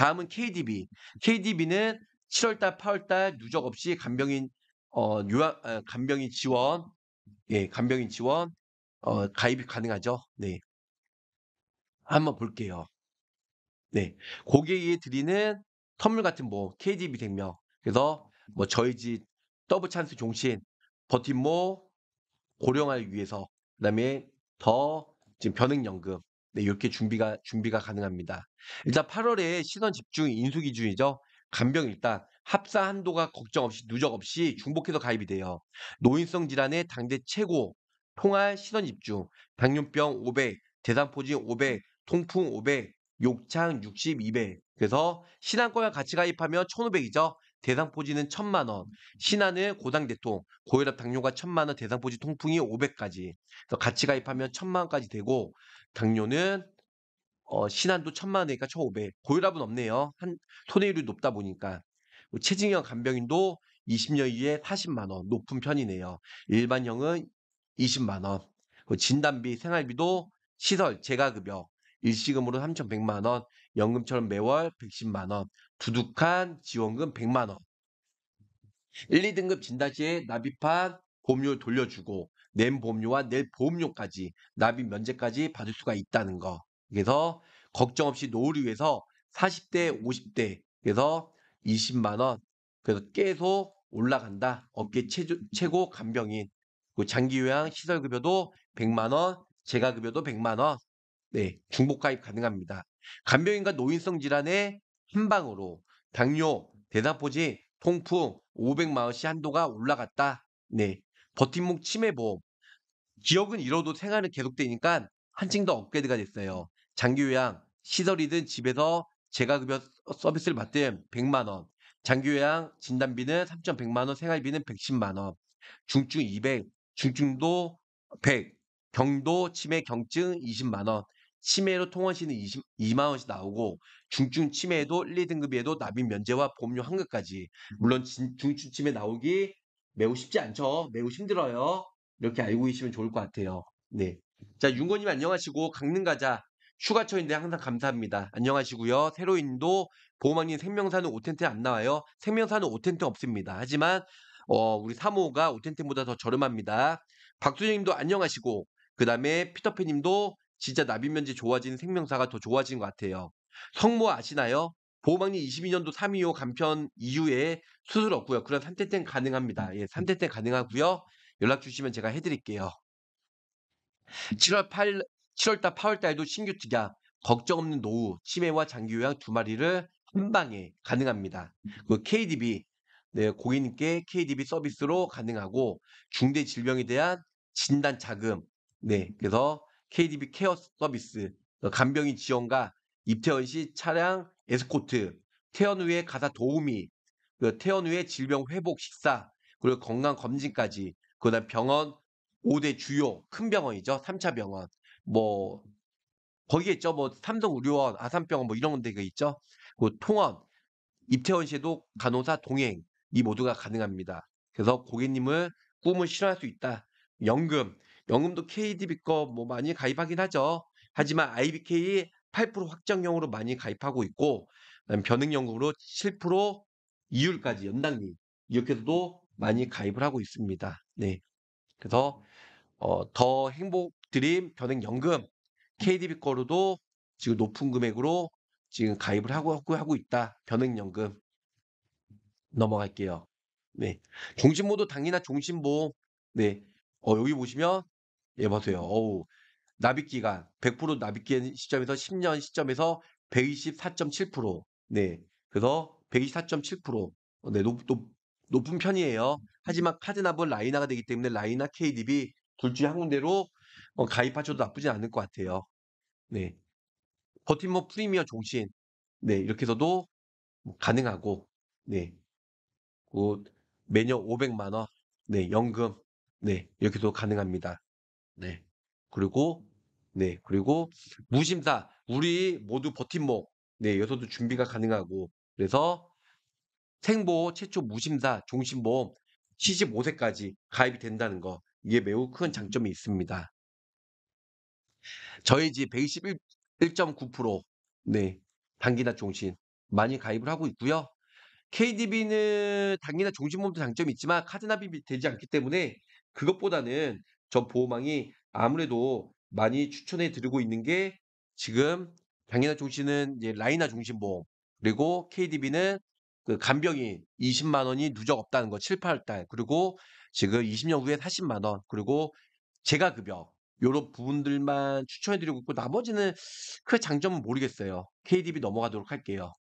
다음은 KDB. KDB는 7월달, 8월달 누적 없이 간병인 어 요양 아, 어, 간병인 지원 예 간병인 지원 어 가입이 가능하죠. 네 한번 볼게요. 네고객이 드리는 선물 같은 뭐 KDB 생명 그래서 뭐 저희 집 더블 찬스 종신 버팀목 고령화를 위해서 그다음에 더 지금 변액연금 네, 이렇게 준비가 준비가 가능합니다. 네. 일단 8월에 신원 집중 인수 기준이죠. 간병 일단 합사 한도가 걱정 없이 누적 없이 중복해서 가입이 돼요. 노인성 질환의 당대 최고 통할 신원 집중 당뇨병 500, 대상포진 500, 통풍 500, 욕창 62배. 그래서 신한과랑 같이 가입하면 1,500이죠. 대상포진은 천만 원, 신한은 고당 대통, 고혈압 당뇨가 천만 원, 대상포진 통풍이 500까지. 같이 가입하면 천만 원까지 되고 당뇨는 어, 신한도 천만 원이니까 초5 0 0 고혈압은 없네요. 한 손해율이 높다 보니까. 체증형 간병인도 20년 이후에 40만 원 높은 편이네요. 일반형은 20만 원. 진단비, 생활비도 시설, 재가급여, 일시금으로 3,100만 원, 연금처럼 매월 110만 원, 두둑한 지원금 100만 원. 1, 2등급 진단 시에 납입한 보험료 돌려주고 낸 보험료와 낼 보험료까지 납입 면제까지 받을 수가 있다는 거. 그래서 걱정 없이 노후를 위해서 40대, 50대 그래서 20만 원. 그래서 계속 올라간다. 업계 최저, 최고 간병인. 장기요양 시설급여도 100만 원, 재가급여도 100만 원. 네, 중복 가입 가능합니다. 간병인과 노인성 질환에 한 방으로 당뇨, 대사포지, 통풍 5 0 0마원시 한도가 올라갔다. 네. 버팀목 치매보험. 기억은 잃어도 생활은 계속되니까 한층 더 업그레이드가 됐어요. 장기요양, 시설이든 집에서 재가급여 서비스를 받든 100만원. 장기요양 진단비는 3,100만원, 생활비는 110만원. 중증 200, 중증도 100, 경도 치매 경증 20만원. 치매로 통원시는 22만 원씩 나오고 중증 치매에도 1, 2등급에도 납입 면제와 보험료 환급까지 음. 물론 진, 중증 치매 나오기 매우 쉽지 않죠. 매우 힘들어요. 이렇게 알고 계시면 좋을 것 같아요. 네. 자, 윤건님 안녕하시고 강릉 가자. 휴가철인데 항상 감사합니다. 안녕하시고요. 새로인도 보호망님 생명사는 오텐트 안 나와요. 생명사는 오텐트 없습니다. 하지만 어, 우리 3호가 오텐트보다 더 저렴합니다. 박수정님도 안녕하시고 그 다음에 피터팬님도 진짜 납입면제 좋아진 생명사가 더 좋아진 것 같아요. 성모 아시나요? 보호망리 22년도 3.25 간편 이후에 수술 없고요. 그런 3대 땐 가능합니다. 예, 3대 땐 가능하고요. 연락 주시면 제가 해드릴게요. 7월 8, 7월달, 8월달도 신규 특약, 걱정 없는 노후, 치매와 장기 요양 두 마리를 한 방에 가능합니다. 그 KDB, 네, 고객님께 KDB 서비스로 가능하고 중대 질병에 대한 진단 자금, 네, 그래서 KDB 케어 서비스, 그 간병인 지원과 입퇴원 시 차량 에스코트, 퇴원 후에 가사 도우미, 그 퇴원 후에 질병 회복 식사, 그리고 건강 검진까지, 그다음 병원 5대 주요 큰 병원이죠. 3차 병원. 뭐 거기에 있죠. 뭐 삼성 의료원, 아산병원 뭐 이런 데가 있죠. 그 통원, 입퇴원 시에도 간호사 동행 이 모두가 가능합니다. 그래서 고객님을 꿈을 실현할 수 있다. 연금 연금도 KDB 거뭐 많이 가입하긴 하죠. 하지만 IBK 8% 확정형으로 많이 가입하고 있고 변액연금으로 7% 이율까지 연당리 이렇게도 많이 가입을 하고 있습니다. 네, 그래서 어, 더 행복 드림 변액연금 KDB 거로도 지금 높은 금액으로 지금 가입을 하고 하고, 있다. 변액연금 넘어갈게요. 네, 종신모도 당이나 종신보 네, 어, 여기 보시면 예, 보세요 어우. 납입 기간 100% 납입 기간 시점에서 10년 시점에서 124.7% 네. 그래서 124.7% 어, 네, 높, 높, 높은 편이에요. 하지만 카드나은 뭐 라이나가 되기 때문에 라이나 KDB 둘 중에 한 군데로 어, 가입하셔도 나쁘지 않을 것 같아요. 네. 버팀목 프리미어 종신. 네, 이렇게 해서도 뭐 가능하고, 네. 그 매년 500만원, 네, 연금, 네, 이렇게도 가능합니다. 네. 그리고 네. 그리고 무심사 우리 모두 버팀목. 네. 여기서도 준비가 가능하고 그래서 생보 최초 무심사 종신보험 75세까지 가입이 된다는 거 이게 매우 큰 장점이 있습니다. 저희 집121.9% 네, 단기나 종신 많이 가입을 하고 있고요. KDB는 단기나 종신보험도 장점이 있지만 카드납입이 되지 않기 때문에 그것보다는 저 보호망이 아무래도 많이 추천해 드리고 있는 게 지금 당연한 중심은 이제 라이나 중심보험 그리고 KDB는 그간병이 20만 원이 누적 없다는 거 7, 8달 그리고 지금 20년 후에 40만 원 그리고 제가 급여 요런 부분들만 추천해 드리고 있고 나머지는 그 장점은 모르겠어요. KDB 넘어가도록 할게요.